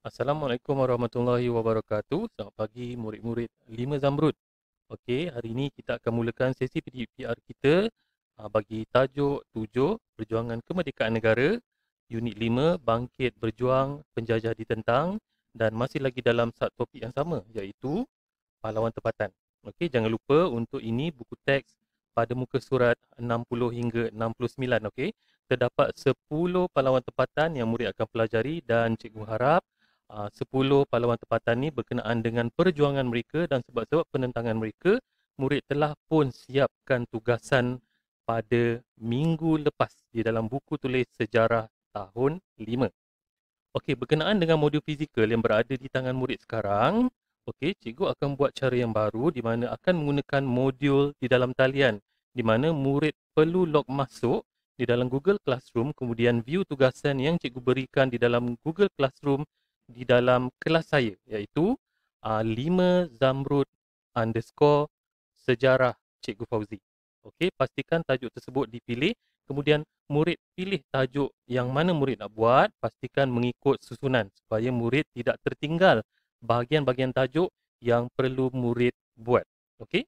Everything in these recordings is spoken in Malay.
Assalamualaikum warahmatullahi wabarakatuh. Selamat pagi murid-murid lima Zamrud. Okey, hari ini kita akan mulakan sesi PDPR kita ah, bagi tajuk 7 Perjuangan Kemerdekaan Negara Unit 5 Bangkit Berjuang Penjajah Ditentang dan masih lagi dalam satu topik yang sama iaitu pahlawan tempatan. Okey, jangan lupa untuk ini buku teks pada muka surat 60 hingga 69 okey terdapat 10 pahlawan tempatan yang murid akan pelajari dan cikgu harap Ah, uh, 10 pahlawan tempatan ni berkenaan dengan perjuangan mereka dan sebab-sebab penentangan mereka, murid telah pun siapkan tugasan pada minggu lepas di dalam buku tulis sejarah tahun 5. Okey, berkenaan dengan modul fizikal yang berada di tangan murid sekarang, okey, cikgu akan buat cara yang baru di mana akan menggunakan modul di dalam talian di mana murid perlu log masuk di dalam Google Classroom kemudian view tugasan yang cikgu berikan di dalam Google Classroom di dalam kelas saya iaitu uh, ah, 5 zamrud underscore sejarah Cikgu Fauzi. Okey, pastikan tajuk tersebut dipilih. Kemudian murid pilih tajuk yang mana murid nak buat, pastikan mengikut susunan supaya murid tidak tertinggal bahagian-bahagian tajuk yang perlu murid buat. Okey.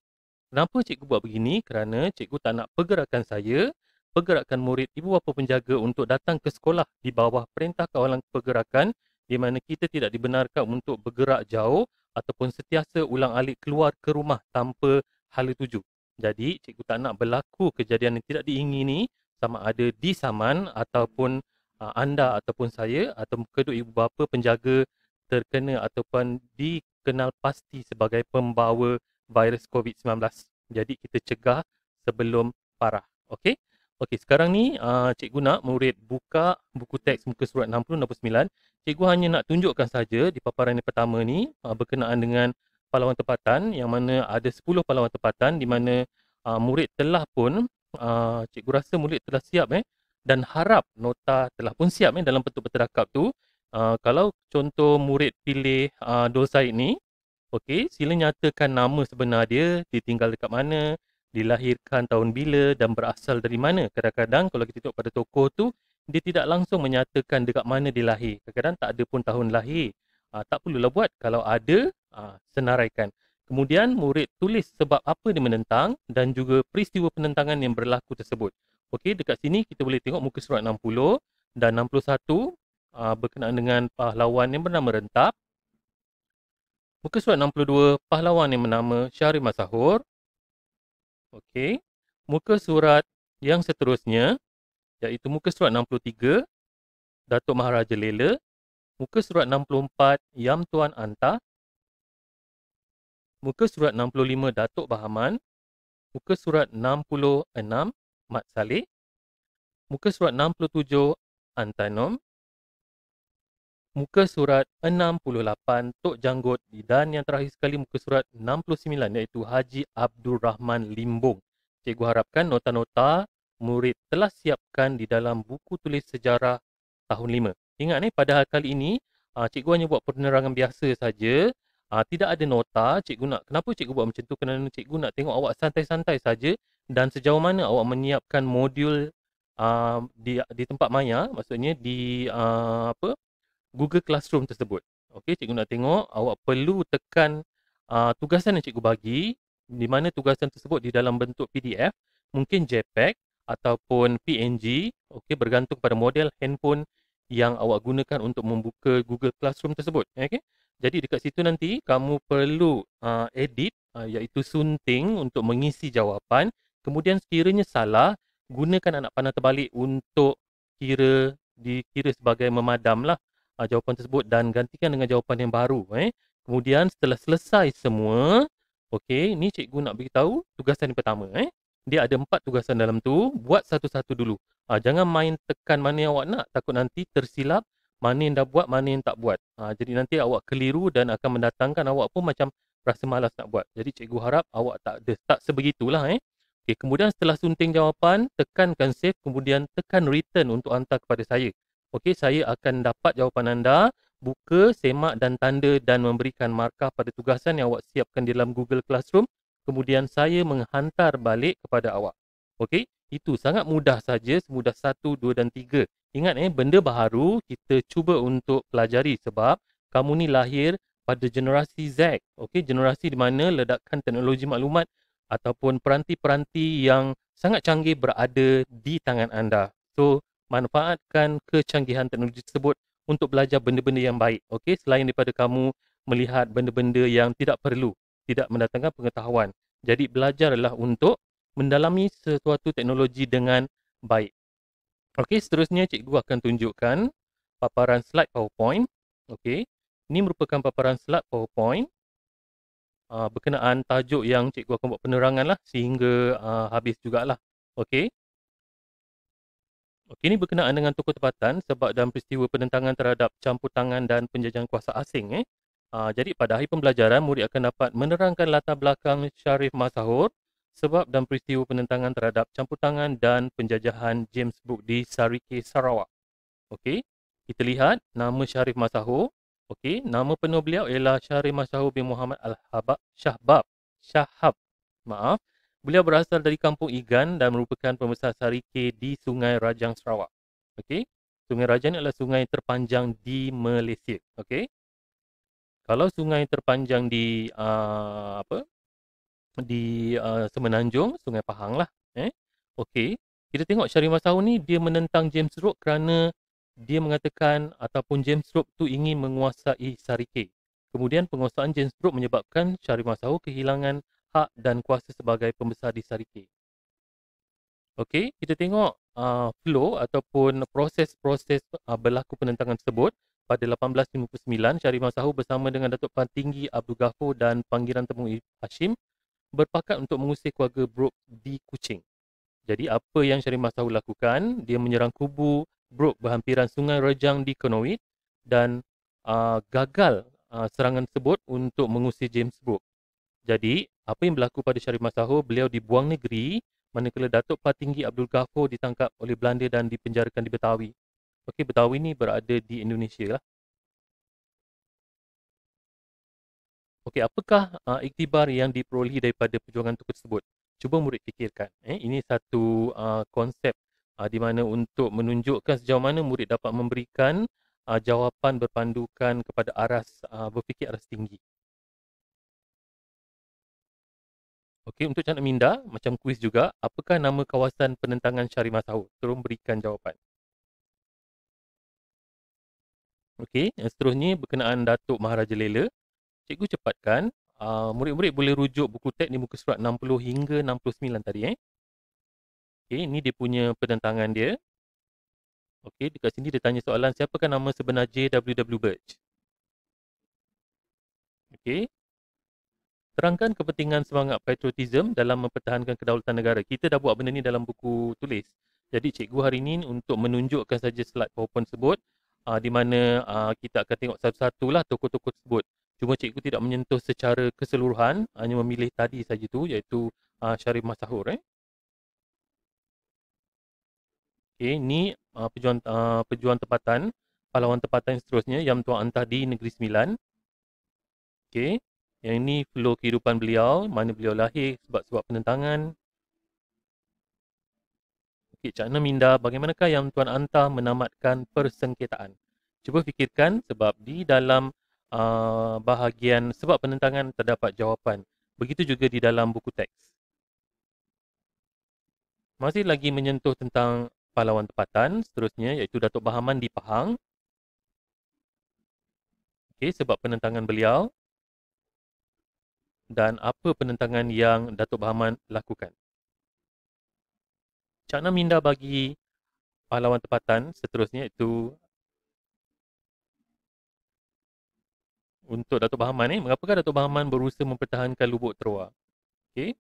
Kenapa cikgu buat begini? Kerana cikgu tak nak pergerakan saya, pergerakan murid ibu bapa penjaga untuk datang ke sekolah di bawah perintah kawalan pergerakan di mana kita tidak dibenarkan untuk bergerak jauh ataupun sentiasa ulang-alik keluar ke rumah tanpa hala tuju. Jadi, cikgu tak nak berlaku kejadian yang tidak diingini sama ada di saman ataupun uh, anda ataupun saya atau kedua ibu bapa penjaga terkena ataupun dikenal pasti sebagai pembawa virus COVID-19. Jadi, kita cegah sebelum parah. Okey? Okey, sekarang ni uh, cikgu nak murid buka buku teks muka surat 69. Cikgu hanya nak tunjukkan saja di paparan yang pertama ni uh, berkenaan dengan pahlawan tempatan yang mana ada 10 pahlawan tempatan di mana uh, murid telah pun uh, cikgu rasa murid telah siap eh dan harap nota telah pun siap eh dalam bentuk berterakap tu. Uh, kalau contoh murid pilih uh, Dol Said ni, okey, sila nyatakan nama sebenar dia, dia tinggal dekat mana, dilahirkan tahun bila dan berasal dari mana. Kadang-kadang kalau kita tengok pada tokoh tu, dia tidak langsung menyatakan dekat mana dia lahir. Kadang-kadang tak ada pun tahun lahir. Aa, ah, tak perlulah buat. Kalau ada, aa, ah, senaraikan. Kemudian murid tulis sebab apa dia menentang dan juga peristiwa penentangan yang berlaku tersebut. Okey, dekat sini kita boleh tengok muka surat 60 dan 61 aa, ah, berkenaan dengan pahlawan yang bernama Rentap. Muka surat 62, pahlawan yang bernama Syahrir Masahur. Okey. Muka surat yang seterusnya iaitu muka surat 63 Datuk Maharaja Lela, muka surat 64 Yam Tuan Anta, muka surat 65 Datuk Bahaman, muka surat 66 Mat Saleh, muka surat 67 Antanom, muka surat 68 Tok Janggut dan yang terakhir sekali muka surat 69 iaitu Haji Abdul Rahman Limbong. Cikgu harapkan nota-nota murid telah siapkan di dalam buku tulis sejarah tahun 5. Ingat ni pada kali ini ah, cikgu hanya buat penerangan biasa saja. Ah, tidak ada nota. Cikgu nak kenapa cikgu buat macam tu? Kerana cikgu nak tengok awak santai-santai saja dan sejauh mana awak menyiapkan modul Uh, di di tempat maya maksudnya di uh, apa Google Classroom tersebut. Okey, cikgu nak tengok awak perlu tekan uh, tugasan yang cikgu bagi di mana tugasan tersebut di dalam bentuk PDF, mungkin JPEG ataupun PNG, okey bergantung pada model handphone yang awak gunakan untuk membuka Google Classroom tersebut. Okey. Jadi dekat situ nanti kamu perlu uh, edit uh, iaitu sunting untuk mengisi jawapan. Kemudian sekiranya salah, gunakan anak panah terbalik untuk kira dikira sebagai memadam lah uh, jawapan tersebut dan gantikan dengan jawapan yang baru eh. Kemudian setelah selesai semua, okay, ni cikgu nak beritahu tugasan yang pertama eh. Dia ada empat tugasan dalam tu, buat satu-satu dulu. Uh, jangan main tekan mana yang awak nak, takut nanti tersilap mana yang dah buat, mana yang tak buat. Uh, jadi nanti awak keliru dan akan mendatangkan awak pun macam rasa malas nak buat. Jadi cikgu harap awak tak ada, tak sebegitulah eh. Okay, kemudian setelah sunting jawapan, tekankan save, kemudian tekan return untuk hantar kepada saya. Okey, saya akan dapat jawapan anda. Buka, semak dan tanda dan memberikan markah pada tugasan yang awak siapkan dalam Google Classroom. Kemudian saya menghantar balik kepada awak. Okey, itu sangat mudah saja, semudah satu, dua dan tiga. Ingat eh, benda baru kita cuba untuk pelajari sebab kamu ni lahir pada generasi Z. Okey, generasi di mana ledakan teknologi maklumat ataupun peranti-peranti yang sangat canggih berada di tangan anda. So, manfaatkan kecanggihan teknologi tersebut untuk belajar benda-benda yang baik. Okey, selain daripada kamu melihat benda-benda yang tidak perlu, tidak mendatangkan pengetahuan. Jadi belajarlah untuk mendalami sesuatu teknologi dengan baik. Okey, seterusnya cikgu akan tunjukkan paparan slide PowerPoint. Okey, ini merupakan paparan slide PowerPoint uh, berkenaan tajuk yang cikgu akan buat penerangan lah sehingga uh, habis jugalah. Okey, Okey, ini berkenaan dengan tokoh tempatan sebab dalam peristiwa penentangan terhadap campur tangan dan penjajahan kuasa asing eh. Aa, ah, jadi pada hari pembelajaran murid akan dapat menerangkan latar belakang Syarif Masahur sebab dan peristiwa penentangan terhadap campur tangan dan penjajahan James Book di Sarike Sarawak. Okay, kita lihat nama Syarif Masahur. Okay, nama penuh beliau ialah Syarif Masahur bin Muhammad Al-Habab Shahbab. Shahab. Maaf. Beliau berasal dari kampung Igan dan merupakan pembesar Sarike di Sungai Rajang Sarawak. Okey. Sungai Rajang ni adalah sungai terpanjang di Malaysia. Okey. Kalau sungai terpanjang di uh, apa? Di uh, Semenanjung, Sungai Pahang lah. Eh? Okey. Kita tengok Syari Masau ni dia menentang James Rook kerana dia mengatakan ataupun James Rook tu ingin menguasai Sarike. Kemudian penguasaan James Brooke menyebabkan Syarif Masahu kehilangan hak dan kuasa sebagai pembesar di Sarike. Okey, kita tengok uh, flow ataupun proses-proses uh, berlaku penentangan tersebut pada 1859 Syarif Masahu bersama dengan Datuk Pan Tinggi Abdul Ghafur dan Panggilan Temu Hashim berpakat untuk mengusir keluarga Brook di Kuching. Jadi apa yang Syarif Masahu lakukan, dia menyerang kubu Brook berhampiran Sungai Rejang di Kenowit dan uh, gagal uh, serangan tersebut untuk mengusir James Brook. Jadi, apa yang berlaku pada Syarif Masahu, beliau dibuang negeri manakala Datuk Patinggi Abdul Ghafur ditangkap oleh Belanda dan dipenjarakan di Betawi. Okey, Betawi ni berada di Indonesia lah. Okey, apakah uh, iktibar yang diperolehi daripada perjuangan itu tersebut? Cuba murid fikirkan. Eh, ini satu uh, konsep uh, di mana untuk menunjukkan sejauh mana murid dapat memberikan uh, jawapan berpandukan kepada aras uh, berfikir aras tinggi. Okey, untuk cara minda, macam kuis juga, apakah nama kawasan penentangan Syari Masahur? Terus berikan jawapan. Okey, yang seterusnya berkenaan Datuk Maharaja Lela. Cikgu cepatkan, uh, murid-murid boleh rujuk buku teks di muka surat 60 hingga 69 tadi. Eh. Okey, ini dia punya penentangan dia. Okey, dekat sini dia tanya soalan, siapakah nama sebenar JWW Birch? Okey, terangkan kepentingan semangat patriotism dalam mempertahankan kedaulatan negara. Kita dah buat benda ni dalam buku tulis. Jadi cikgu hari ni untuk menunjukkan saja slide PowerPoint sebut uh, ah, di mana uh, kita akan tengok satu-satulah toko-toko sebut. Cuma cikgu tidak menyentuh secara keseluruhan, hanya memilih tadi saja tu iaitu uh, Syarif Masahur eh. Okey, ni uh, pejuang uh, pejuang tempatan, pahlawan tempatan seterusnya yang tuan antah di Negeri Sembilan. Okay. Yang ini flow kehidupan beliau, mana beliau lahir sebab sebab penentangan. Okey, Cakna Minda, bagaimanakah yang Tuan Anta menamatkan persengketaan? Cuba fikirkan sebab di dalam uh, bahagian sebab penentangan terdapat jawapan. Begitu juga di dalam buku teks. Masih lagi menyentuh tentang pahlawan tempatan seterusnya iaitu Datuk Bahaman di Pahang. Okey, sebab penentangan beliau dan apa penentangan yang Datuk Bahaman lakukan. Cakna minda bagi pahlawan tempatan seterusnya itu untuk Datuk Bahaman ni, eh, mengapakah Datuk Bahaman berusaha mempertahankan lubuk teruah? Okey.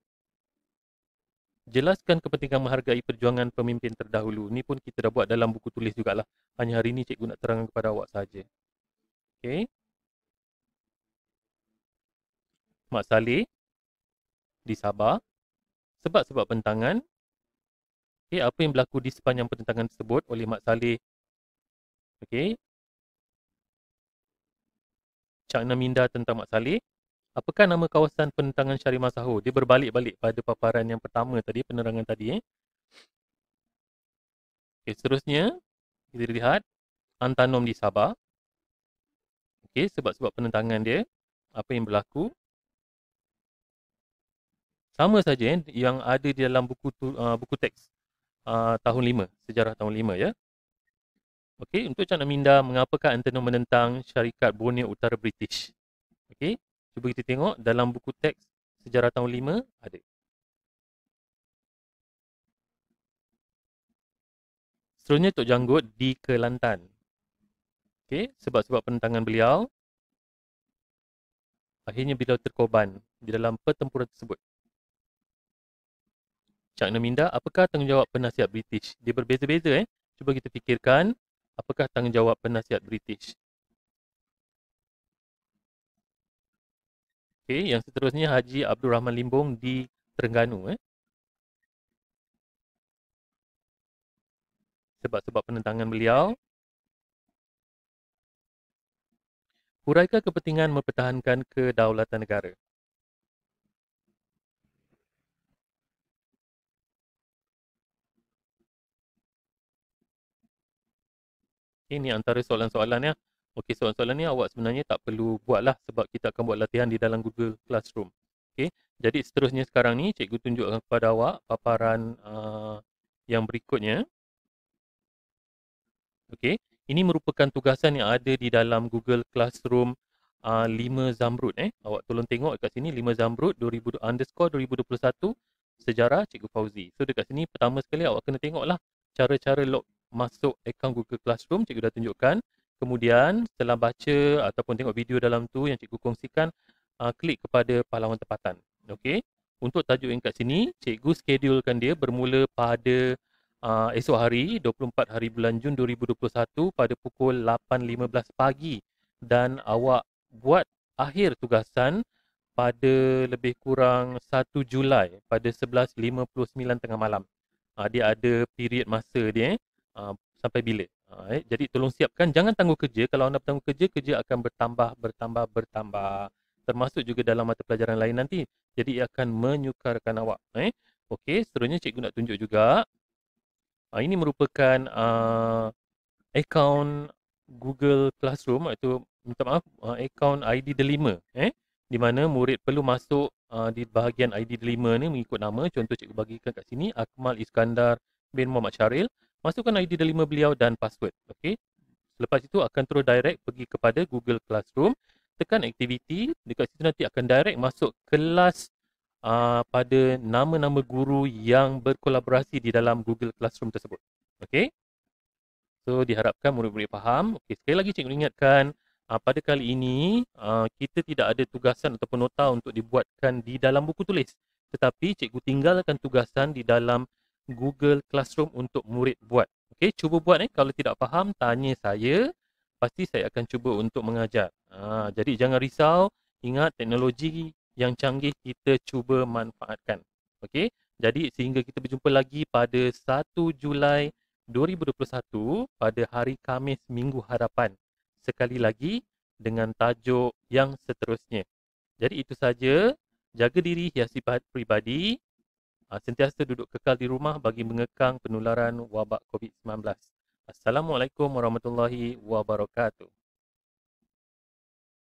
Jelaskan kepentingan menghargai perjuangan pemimpin terdahulu. Ini pun kita dah buat dalam buku tulis jugalah. Hanya hari ini cikgu nak terangkan kepada awak saja. Okey. Mat Saleh di Sabah sebab-sebab pentangan okay, apa yang berlaku di sepanjang pertentangan tersebut oleh Mat Saleh okay. Cak Naminda tentang Mat Saleh apakah nama kawasan penentangan Syari Masahur dia berbalik-balik pada paparan yang pertama tadi penerangan tadi eh. okay, seterusnya kita lihat Antanom di Sabah okay, sebab-sebab penentangan dia apa yang berlaku sama saja eh, yang ada di dalam buku tu, uh, buku teks uh, tahun 5 sejarah tahun 5 ya okey untuk cakna minda mengapakah antena menentang syarikat Borneo Utara British okey cuba kita tengok dalam buku teks sejarah tahun 5 ada Seterusnya Tok Janggut di Kelantan. Okey, sebab-sebab penentangan beliau akhirnya beliau terkorban di dalam pertempuran tersebut. Cak Naminda, apakah tanggungjawab penasihat British? Dia berbeza-beza eh. Cuba kita fikirkan apakah tanggungjawab penasihat British. Okey, yang seterusnya Haji Abdul Rahman Limbong di Terengganu eh. Sebab-sebab penentangan beliau. Huraikan kepentingan mempertahankan kedaulatan negara. Ini antara soalan-soalan ya. Okey, soalan-soalan ni awak sebenarnya tak perlu buatlah sebab kita akan buat latihan di dalam Google Classroom. Okey. Jadi seterusnya sekarang ni cikgu tunjukkan kepada awak paparan uh, yang berikutnya. Okey. Ini merupakan tugasan yang ada di dalam Google Classroom uh, 5 Zamrud eh. Awak tolong tengok dekat sini 5 Zamrud 2000 underscore 2021 sejarah cikgu Fauzi. So dekat sini pertama sekali awak kena tengoklah cara-cara log masuk akaun Google Classroom cikgu dah tunjukkan kemudian setelah baca ataupun tengok video dalam tu yang cikgu kongsikan uh, klik kepada pahlawan tempatan okey untuk tajuk yang kat sini cikgu schedulekan dia bermula pada uh, esok hari 24 hari bulan Jun 2021 pada pukul 8.15 pagi dan awak buat akhir tugasan pada lebih kurang 1 Julai pada 11.59 tengah malam. Ha, dia ada period masa dia. Eh. Uh, sampai bila. Right? Uh, eh, jadi tolong siapkan jangan tangguh kerja. Kalau anda tangguh kerja, kerja akan bertambah bertambah bertambah termasuk juga dalam mata pelajaran lain nanti. Jadi ia akan menyukarkan awak. Eh? Okey, seterusnya cikgu nak tunjuk juga. Ha, ini merupakan uh, akaun Google Classroom iaitu minta maaf uh, akaun ID delima eh di mana murid perlu masuk uh, di bahagian ID delima ni mengikut nama contoh cikgu bagikan kat sini Akmal Iskandar bin Muhammad Syaril Masukkan ID dan beliau dan password. Okey. Lepas itu akan terus direct pergi kepada Google Classroom. Tekan activity. Dekat situ nanti akan direct masuk kelas uh, pada nama-nama guru yang berkolaborasi di dalam Google Classroom tersebut. Okey. So diharapkan murid-murid faham. Okey. Sekali lagi cikgu ingatkan uh, pada kali ini uh, kita tidak ada tugasan ataupun nota untuk dibuatkan di dalam buku tulis. Tetapi cikgu tinggalkan tugasan di dalam Google Classroom untuk murid buat. Okey, cuba buat eh. Kalau tidak faham, tanya saya. Pasti saya akan cuba untuk mengajar. Ha, jadi jangan risau. Ingat teknologi yang canggih kita cuba manfaatkan. Okey, jadi sehingga kita berjumpa lagi pada 1 Julai 2021 pada hari Kamis Minggu Harapan. Sekali lagi dengan tajuk yang seterusnya. Jadi itu saja. Jaga diri, hiasi peribadi. Ah, sentiasa duduk kekal di rumah bagi mengekang penularan wabak COVID-19. Assalamualaikum warahmatullahi wabarakatuh.